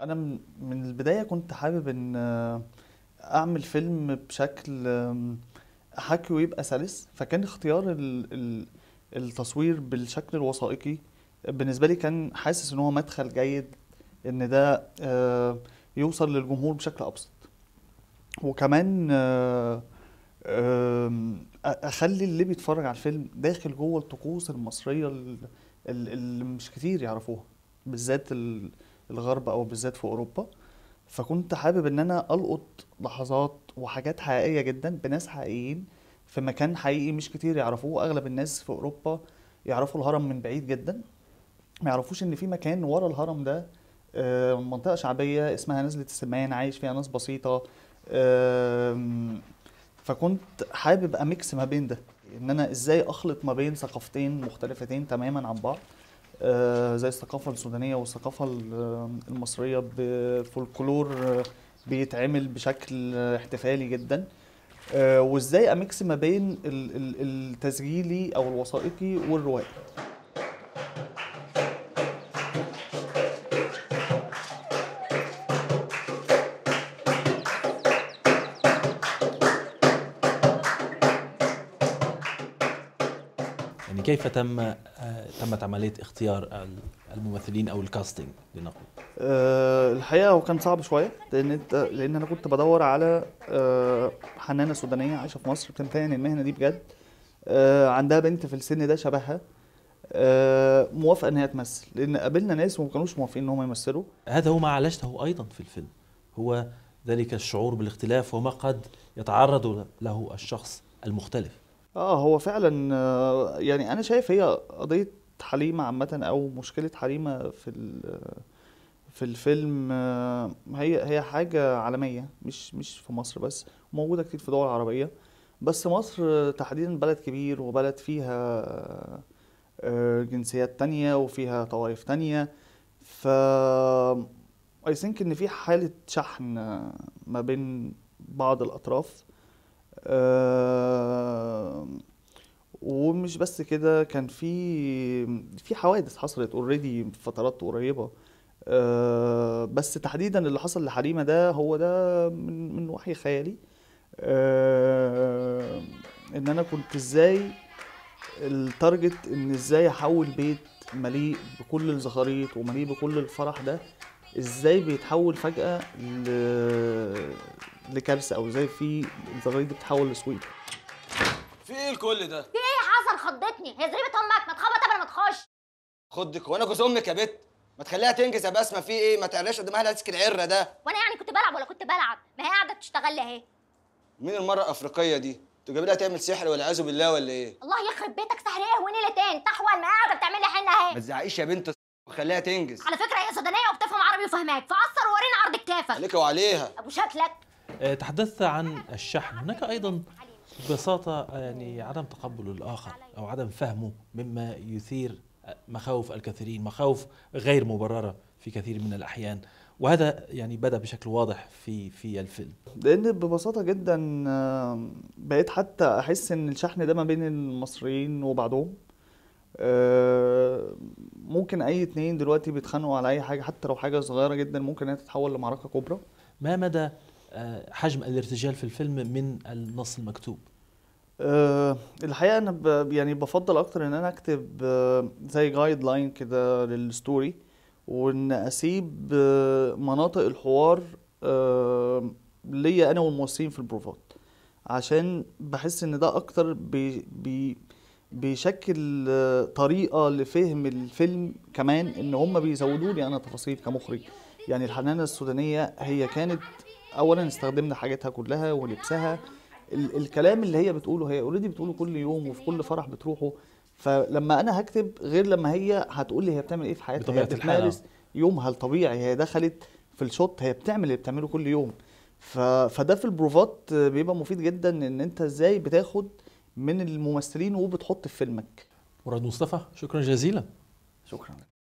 انا من البدايه كنت حابب ان آه، اعمل فيلم بشكل حكي ويبقى سلس فكان اختيار التصوير بالشكل الوثائقي بالنسبه لي كان حاسس ان هو مدخل جيد ان ده آه، يوصل للجمهور بشكل ابسط وكمان آه، اخلي اللي بيتفرج على الفيلم داخل جوه الطقوس المصريه اللي مش كتير يعرفوها بالذات الغرب او بالذات في اوروبا فكنت حابب ان انا القط لحظات وحاجات حقيقيه جدا بناس حقيقيين في مكان حقيقي مش كتير يعرفوه اغلب الناس في اوروبا يعرفوا الهرم من بعيد جدا ما يعرفوش ان في مكان ورا الهرم ده آه، منطقه شعبيه اسمها نزله السمان عايش فيها ناس بسيطه فكنت حابب اميكس ما بين ده ان انا ازاي اخلط ما بين ثقافتين مختلفتين تماما عن بعض آه، زي الثقافه السودانيه والثقافه آه، المصريه بفولكلور آه، بيتعمل بشكل احتفالي جدا وازاي اميكس ما بين التسجيلي او الوثائقي والروائي يعني كيف تم آه، تمت عمليه اختيار الممثلين او الكاستنج لنقل؟ آه، الحقيقه هو كان صعب شويه لان انت لان انا كنت بدور على آه، حنانه سودانيه عايشه في مصر بتمتهن المهنه دي بجد عندها بنت في السن ده شبهها موافقه ان هي تمثل لان قابلنا ناس وما كانوش موافقين ان هم يمثلوا هذا هو ما عالجته ايضا في الفيلم هو ذلك الشعور بالاختلاف وما قد يتعرض له الشخص المختلف اه هو فعلا آه، يعني انا شايف هي قضيه حليمه عامه او مشكله حليمه في في الفيلم آه، هي هي حاجه عالميه مش مش في مصر بس موجوده كتير في دول عربيه بس مصر تحديدا بلد كبير وبلد فيها آه، جنسيات تانية وفيها طوائف تانية ف اي ثينك ان في حاله شحن ما بين بعض الاطراف آه، ومش بس كده كان في في حوادث حصلت اوريدي فترات قريبه أه بس تحديدا اللي حصل لحريمه ده هو ده من من وحي خيالي أه ان انا كنت ازاي التارجت ان ازاي احول بيت مليء بكل الزخاريط ومليء بكل الفرح ده ازاي بيتحول فجأة ل... لكارثة او ازاي في الزغاريد بتتحول لسويت في ايه الكل ده؟ في ايه حصل خضتني؟ هي زريبة امك ما تخبط قبل ما تخش خدك وانا جوز امك يا بت ما تخليها تنجز يا بسمه في ايه ما تقلقش ما اهلها تسكن العره ده وانا يعني كنت بلعب ولا كنت بلعب ما هي قاعده بتشتغل لي اهي مين المره الافريقيه دي انت لها تعمل سحر ولا عزو بالله ولا ايه الله يخرب بيتك سحر ايه تاني تحول ما قاعده بتعمل لي حنه اهي ما تزعقيش يا بنت وخليها تنجز على فكره هي سودانيه وبت عم يفهمك فقصر وورينا عرض كتافك عليك وعليها ابو شكلك آه، تحدثت عن الشحن هناك ايضا ببساطه آه، يعني عدم تقبل الاخر او عدم فهمه مما يثير آه، مخاوف الكثيرين مخاوف غير مبرره في كثير من الاحيان وهذا يعني بدا بشكل واضح في في الفيلم لان ببساطه جدا بقيت حتى احس ان الشحن ده ما بين المصريين وبعضهم آه، ممكن اي اتنين دلوقتي بيتخانقوا على اي حاجه حتى لو حاجه صغيره جدا ممكن انها تتحول لمعركه كبرى ما مدى آه، حجم الارتجال في الفيلم من النص المكتوب أه الحقيقه انا يعني بفضل اكتر ان انا اكتب آه، زي جايد لاين كده للستوري وان اسيب مناطق الحوار أه ليا انا والممثلين في البروفات عشان بحس ان ده اكتر بي, بي بيشكل آه، طريقه لفهم الفيلم كمان ان هم بيزودوا لي انا تفاصيل كمخرج يعني الحنانه السودانيه هي كانت اولا استخدمنا حاجاتها كلها ولبسها ال الكلام اللي هي بتقوله هي اوريدي بتقوله كل يوم وفي كل فرح بتروحه فلما انا هكتب غير لما هي هتقول لي هي بتعمل ايه في حياتها بطبيعه بتمارس يومها الطبيعي هي دخلت في الشوط هي بتعمل اللي بتعمله كل يوم ف... فده في البروفات بيبقى مفيد جدا ان انت ازاي بتاخد من الممثلين وبتحط في فيلمك مراد مصطفى شكرا جزيلا شكرا